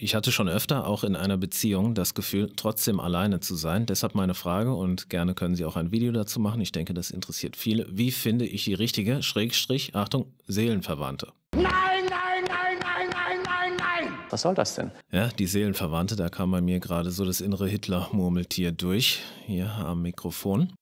Ich hatte schon öfter auch in einer Beziehung das Gefühl, trotzdem alleine zu sein. Deshalb meine Frage und gerne können Sie auch ein Video dazu machen. Ich denke, das interessiert viele. Wie finde ich die richtige, Schrägstrich, Achtung, Seelenverwandte? Nein, nein, nein, nein, nein, nein, nein! Was soll das denn? Ja, die Seelenverwandte, da kam bei mir gerade so das innere Hitler-Murmeltier durch, hier am Mikrofon.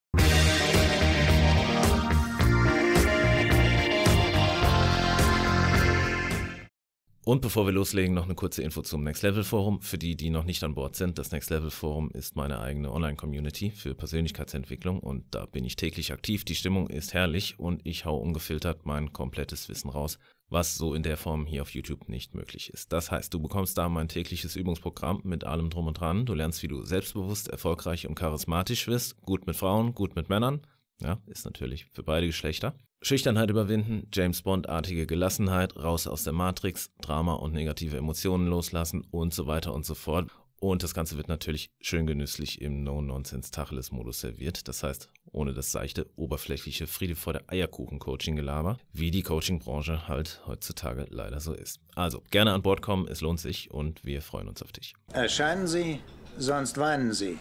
Und bevor wir loslegen, noch eine kurze Info zum Next Level Forum. Für die, die noch nicht an Bord sind, das Next Level Forum ist meine eigene Online-Community für Persönlichkeitsentwicklung und da bin ich täglich aktiv. Die Stimmung ist herrlich und ich hau ungefiltert mein komplettes Wissen raus, was so in der Form hier auf YouTube nicht möglich ist. Das heißt, du bekommst da mein tägliches Übungsprogramm mit allem drum und dran. Du lernst, wie du selbstbewusst, erfolgreich und charismatisch wirst, gut mit Frauen, gut mit Männern ja, ist natürlich für beide Geschlechter. Schüchternheit überwinden, James Bond-artige Gelassenheit, raus aus der Matrix, Drama und negative Emotionen loslassen und so weiter und so fort. Und das Ganze wird natürlich schön genüsslich im No-Nonsense-Tacheles-Modus serviert. Das heißt, ohne das seichte, oberflächliche Friede vor der Eierkuchen-Coaching-Gelaber, wie die Coaching-Branche halt heutzutage leider so ist. Also, gerne an Bord kommen, es lohnt sich und wir freuen uns auf dich. Erscheinen Sie, sonst weinen Sie.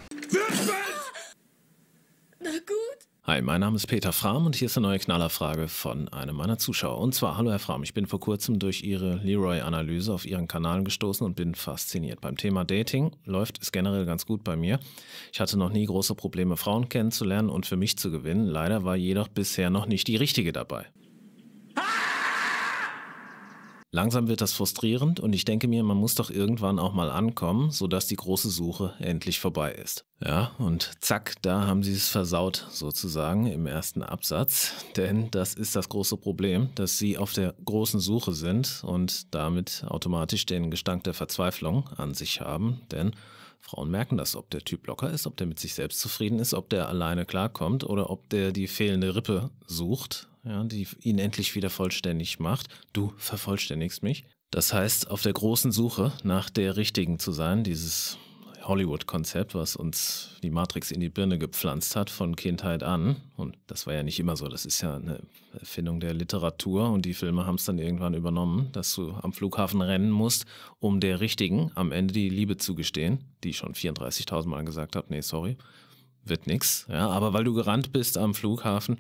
Hi, mein Name ist Peter Frahm und hier ist eine neue Knallerfrage von einem meiner Zuschauer. Und zwar, hallo Herr Frahm, ich bin vor kurzem durch Ihre Leroy-Analyse auf Ihren Kanal gestoßen und bin fasziniert. Beim Thema Dating läuft es generell ganz gut bei mir. Ich hatte noch nie große Probleme, Frauen kennenzulernen und für mich zu gewinnen. Leider war jedoch bisher noch nicht die richtige dabei. Langsam wird das frustrierend und ich denke mir, man muss doch irgendwann auch mal ankommen, sodass die große Suche endlich vorbei ist. Ja, und zack, da haben sie es versaut, sozusagen im ersten Absatz. Denn das ist das große Problem, dass sie auf der großen Suche sind und damit automatisch den Gestank der Verzweiflung an sich haben. Denn Frauen merken das, ob der Typ locker ist, ob der mit sich selbst zufrieden ist, ob der alleine klarkommt oder ob der die fehlende Rippe sucht ja, die ihn endlich wieder vollständig macht. Du vervollständigst mich. Das heißt, auf der großen Suche nach der richtigen zu sein, dieses Hollywood-Konzept, was uns die Matrix in die Birne gepflanzt hat von Kindheit an. Und das war ja nicht immer so, das ist ja eine Erfindung der Literatur und die Filme haben es dann irgendwann übernommen, dass du am Flughafen rennen musst, um der Richtigen am Ende die Liebe zu gestehen, die ich schon 34.000 Mal gesagt habe, nee, sorry, wird nix. Ja, aber weil du gerannt bist am Flughafen,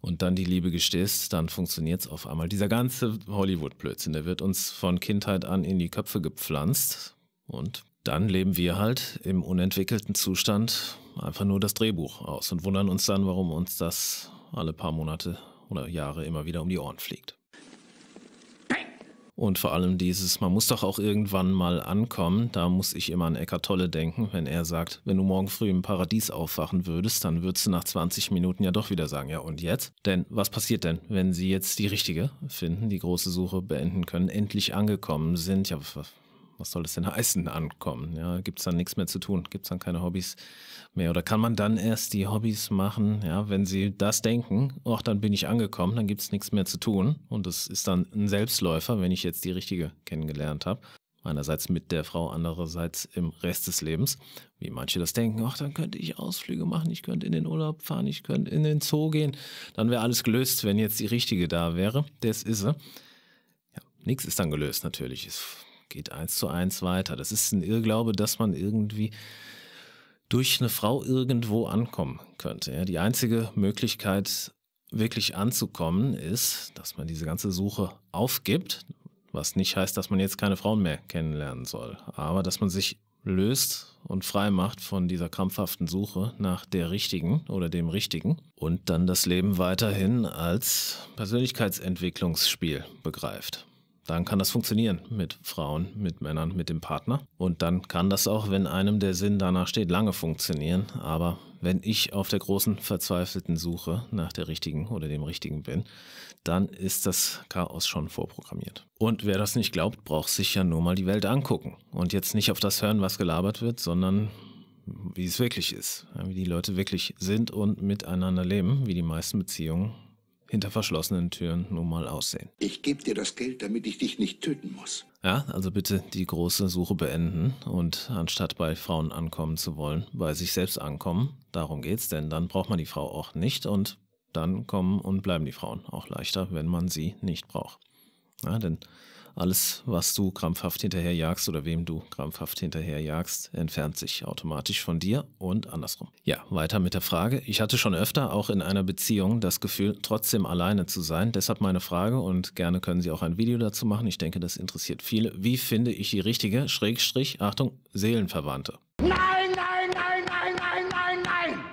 und dann die Liebe gestehst, dann funktioniert es auf einmal. Dieser ganze Hollywood-Blödsinn, der wird uns von Kindheit an in die Köpfe gepflanzt und dann leben wir halt im unentwickelten Zustand einfach nur das Drehbuch aus und wundern uns dann, warum uns das alle paar Monate oder Jahre immer wieder um die Ohren fliegt. Und vor allem dieses, man muss doch auch irgendwann mal ankommen. Da muss ich immer an Eckart Tolle denken, wenn er sagt, wenn du morgen früh im Paradies aufwachen würdest, dann würdest du nach 20 Minuten ja doch wieder sagen, ja und jetzt? Denn was passiert denn, wenn sie jetzt die richtige finden, die große Suche beenden können, endlich angekommen sind? Ja, was soll das denn heißen, ankommen? Ja, gibt es dann nichts mehr zu tun? Gibt es dann keine Hobbys mehr? Oder kann man dann erst die Hobbys machen, ja, wenn sie das denken, ach, dann bin ich angekommen, dann gibt es nichts mehr zu tun. Und das ist dann ein Selbstläufer, wenn ich jetzt die richtige kennengelernt habe. Einerseits mit der Frau, andererseits im Rest des Lebens. Wie manche das denken, ach, dann könnte ich Ausflüge machen, ich könnte in den Urlaub fahren, ich könnte in den Zoo gehen. Dann wäre alles gelöst, wenn jetzt die richtige da wäre. Das ist sie. Ja, nichts ist dann gelöst natürlich. Es geht eins zu eins weiter. Das ist ein Irrglaube, dass man irgendwie durch eine Frau irgendwo ankommen könnte. Ja, die einzige Möglichkeit, wirklich anzukommen, ist, dass man diese ganze Suche aufgibt, was nicht heißt, dass man jetzt keine Frauen mehr kennenlernen soll, aber dass man sich löst und frei macht von dieser krampfhaften Suche nach der richtigen oder dem richtigen und dann das Leben weiterhin als Persönlichkeitsentwicklungsspiel begreift dann kann das funktionieren mit Frauen, mit Männern, mit dem Partner. Und dann kann das auch, wenn einem der Sinn danach steht, lange funktionieren. Aber wenn ich auf der großen verzweifelten Suche nach der richtigen oder dem richtigen bin, dann ist das Chaos schon vorprogrammiert. Und wer das nicht glaubt, braucht sich ja nur mal die Welt angucken. Und jetzt nicht auf das hören, was gelabert wird, sondern wie es wirklich ist, wie die Leute wirklich sind und miteinander leben, wie die meisten Beziehungen hinter verschlossenen Türen nun mal aussehen. Ich gebe dir das Geld, damit ich dich nicht töten muss. Ja, also bitte die große Suche beenden und anstatt bei Frauen ankommen zu wollen, bei sich selbst ankommen. Darum geht's, denn dann braucht man die Frau auch nicht und dann kommen und bleiben die Frauen auch leichter, wenn man sie nicht braucht. Ja, denn alles, was du krampfhaft hinterherjagst oder wem du krampfhaft hinterherjagst, entfernt sich automatisch von dir und andersrum. Ja, weiter mit der Frage. Ich hatte schon öfter auch in einer Beziehung das Gefühl, trotzdem alleine zu sein. Deshalb meine Frage und gerne können Sie auch ein Video dazu machen. Ich denke, das interessiert viele. Wie finde ich die richtige, Schrägstrich, Achtung, Seelenverwandte?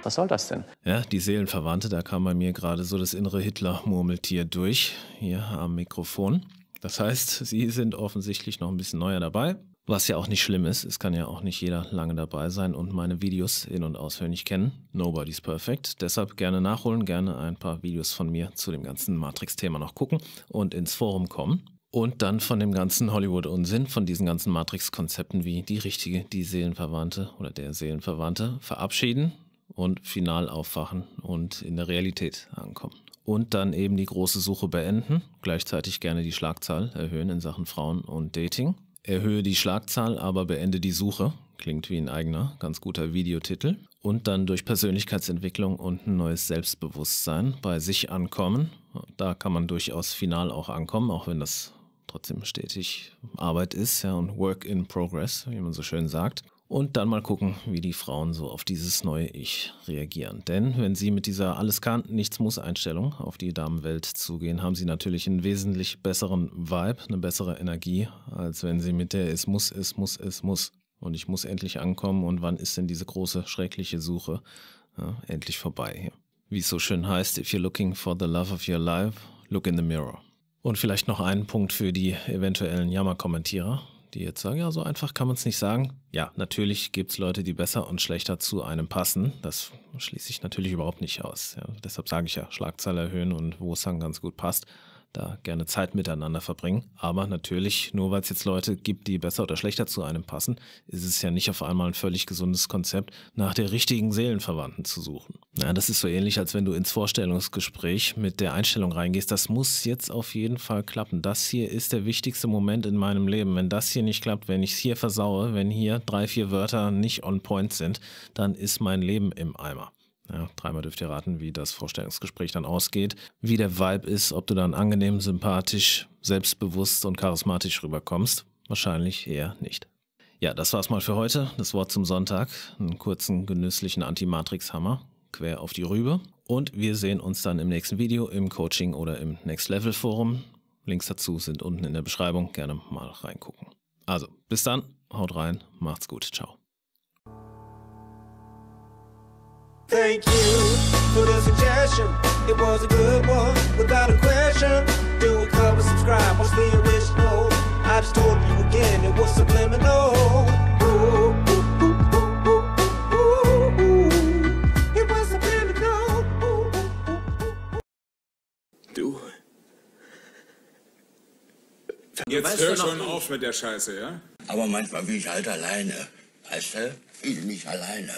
was soll das denn? Ja, die Seelenverwandte, da kam bei mir gerade so das innere Hitler-Murmeltier durch, hier am Mikrofon. Das heißt, Sie sind offensichtlich noch ein bisschen neuer dabei. Was ja auch nicht schlimm ist, es kann ja auch nicht jeder lange dabei sein und meine Videos in- und auswendig kennen. Nobody's perfect. Deshalb gerne nachholen, gerne ein paar Videos von mir zu dem ganzen Matrix-Thema noch gucken und ins Forum kommen. Und dann von dem ganzen Hollywood-Unsinn, von diesen ganzen Matrix-Konzepten wie die richtige, die Seelenverwandte oder der Seelenverwandte verabschieden und final aufwachen und in der Realität ankommen. Und dann eben die große Suche beenden, gleichzeitig gerne die Schlagzahl erhöhen in Sachen Frauen und Dating. Erhöhe die Schlagzahl, aber beende die Suche. Klingt wie ein eigener, ganz guter Videotitel. Und dann durch Persönlichkeitsentwicklung und ein neues Selbstbewusstsein bei sich ankommen. Da kann man durchaus final auch ankommen, auch wenn das trotzdem stetig Arbeit ist ja, und Work in Progress, wie man so schön sagt. Und dann mal gucken, wie die Frauen so auf dieses neue Ich reagieren. Denn wenn sie mit dieser Alles kann, nichts muss Einstellung auf die Damenwelt zugehen, haben sie natürlich einen wesentlich besseren Vibe, eine bessere Energie, als wenn sie mit der Es muss, es muss, es muss. Und ich muss endlich ankommen und wann ist denn diese große, schreckliche Suche ja, endlich vorbei? Wie es so schön heißt, if you're looking for the love of your life, look in the mirror. Und vielleicht noch einen Punkt für die eventuellen Jammerkommentierer die jetzt sagen, ja, so einfach kann man es nicht sagen. Ja, natürlich gibt es Leute, die besser und schlechter zu einem passen. Das schließe ich natürlich überhaupt nicht aus. Ja, deshalb sage ich ja, Schlagzeile erhöhen und wo es dann ganz gut passt da gerne Zeit miteinander verbringen. Aber natürlich, nur weil es jetzt Leute gibt, die besser oder schlechter zu einem passen, ist es ja nicht auf einmal ein völlig gesundes Konzept, nach der richtigen Seelenverwandten zu suchen. Ja, das ist so ähnlich, als wenn du ins Vorstellungsgespräch mit der Einstellung reingehst, das muss jetzt auf jeden Fall klappen. Das hier ist der wichtigste Moment in meinem Leben. Wenn das hier nicht klappt, wenn ich es hier versaue, wenn hier drei, vier Wörter nicht on point sind, dann ist mein Leben im Eimer. Ja, dreimal dürft ihr raten, wie das Vorstellungsgespräch dann ausgeht, wie der Vibe ist, ob du dann angenehm, sympathisch, selbstbewusst und charismatisch rüberkommst. Wahrscheinlich eher nicht. Ja, das war's mal für heute. Das Wort zum Sonntag. Einen kurzen, genüsslichen Anti-Matrix-Hammer quer auf die Rübe. Und wir sehen uns dann im nächsten Video, im Coaching oder im Next Level Forum. Links dazu sind unten in der Beschreibung. Gerne mal reingucken. Also, bis dann, haut rein, macht's gut, ciao. Thank you for the suggestion. It was a good one, without a question. Do a cover, subscribe, watch the original. I just told you again, it was subliminal. Ooh, ooh, Jetzt hör schon auf mit der Scheiße, ja? Aber manchmal bin ich halt alleine. Weißt du? Ich bin nicht alleine.